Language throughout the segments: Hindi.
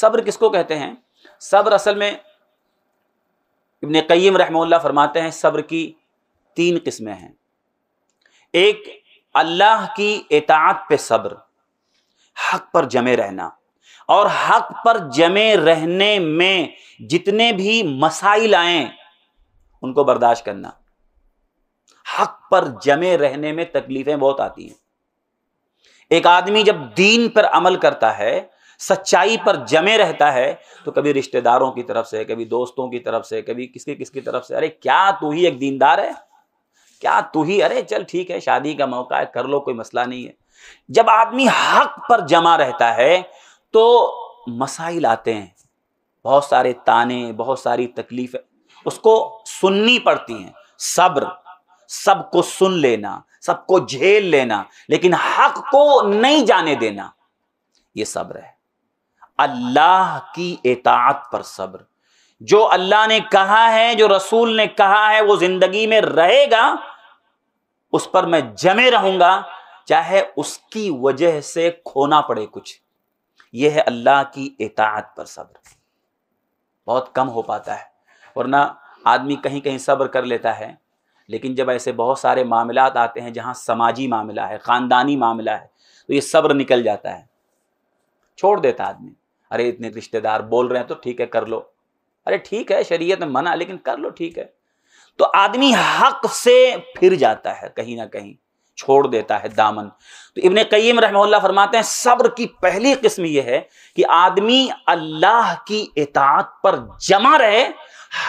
सब्र किसको कहते हैं सब्र असल में इबन कईम रहमल्ला फरमाते हैं सब्र की तीन किस्में हैं एक अल्लाह की एतात पे सब्र हक पर जमे रहना और हक पर जमे रहने में जितने भी मसाइल आए उनको बर्दाश्त करना हक पर जमे रहने में तकलीफें बहुत आती हैं एक आदमी जब दीन पर अमल करता है सच्चाई पर जमे रहता है तो कभी रिश्तेदारों की तरफ से कभी दोस्तों की तरफ से कभी किसके किसकी तरफ से अरे क्या तू ही एक दीनदार है क्या तू ही अरे चल ठीक है शादी का मौका है कर लो कोई मसला नहीं है जब आदमी हक पर जमा रहता है तो मसाइल आते हैं बहुत सारे ताने बहुत सारी तकलीफें उसको सुननी पड़ती हैं सब्र सबको सुन लेना सबको झेल लेना लेकिन हक को नहीं जाने देना ये सब्र है अल्लाह की एतात पर सब्र जो अल्लाह ने कहा है जो रसूल ने कहा है वो जिंदगी में रहेगा उस पर मैं जमे रहूंगा चाहे उसकी वजह से खोना पड़े कुछ यह है अल्लाह की एतात पर सब्र बहुत कम हो पाता है वरना आदमी कहीं कहीं सब्र कर लेता है लेकिन जब ऐसे बहुत सारे मामला आते हैं जहां समाजी मामला है ख़ानदानी मामला है तो ये सब्र निकल जाता है छोड़ देता आदमी अरे इतने रिश्तेदार बोल रहे हैं तो ठीक है कर लो अरे ठीक है शरीयत में मना लेकिन कर लो ठीक है तो आदमी हक से फिर जाता है कहीं ना कहीं छोड़ देता है दामन तो इबन कईम रहमल्ला फरमाते हैं सब्र की पहली किस्म यह है कि आदमी अल्लाह की इतात पर जमा रहे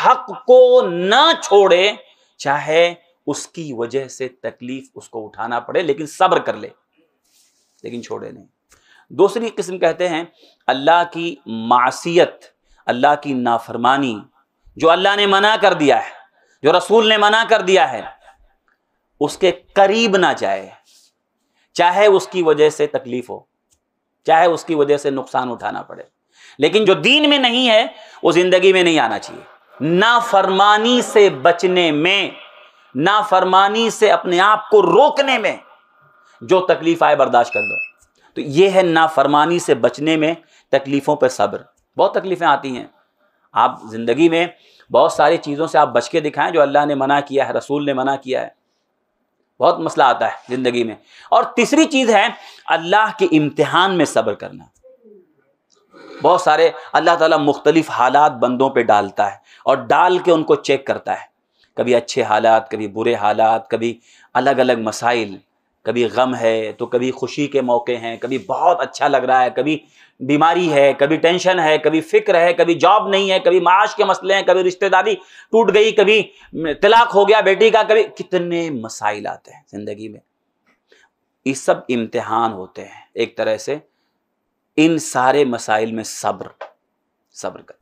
हक को ना छोड़े चाहे उसकी वजह से तकलीफ उसको उठाना पड़े लेकिन सब्र कर ले लेकिन छोड़े नहीं दूसरी किस्म कहते हैं अल्लाह की मासीत अल्लाह की नाफरमानी जो अल्लाह ने मना कर दिया है जो रसूल ने मना कर दिया है उसके करीब ना जाए चाहे उसकी वजह से तकलीफ हो चाहे उसकी वजह से नुकसान उठाना पड़े लेकिन जो दीन में नहीं है वो जिंदगी में नहीं आना चाहिए नाफरमानी से बचने में नाफरमानी से अपने आप को रोकने में जो तकलीफ आए बर्दाश्त कर दो तो ये है नाफरमानी से बचने में तकलीफ़ों पर सब्र बहुत तकलीफ़ें आती हैं आप ज़िंदगी में बहुत सारी चीज़ों से आप बच के दिखाएं जो अल्लाह ने मना किया है रसूल ने मना किया है बहुत मसला आता है ज़िंदगी में और तीसरी चीज़ है अल्लाह के इम्तहान में सब्र करना बहुत सारे अल्लाह ताला मुख्तलिफ हालात बंदों पे डालता है और डाल के उनको चेक करता है कभी अच्छे हालात कभी बुरे हालात कभी अलग अलग मसाइल कभी गम है तो कभी खुशी के मौके हैं कभी बहुत अच्छा लग रहा है कभी बीमारी है कभी टेंशन है कभी फिक्र है कभी जॉब नहीं है कभी माश के मसले हैं कभी रिश्तेदारी टूट गई कभी तलाक हो गया बेटी का कभी कितने मसाइल आते हैं ज़िंदगी में ये सब इम्तिहान होते हैं एक तरह से इन सारे मसाइल में सब्र सब्र कर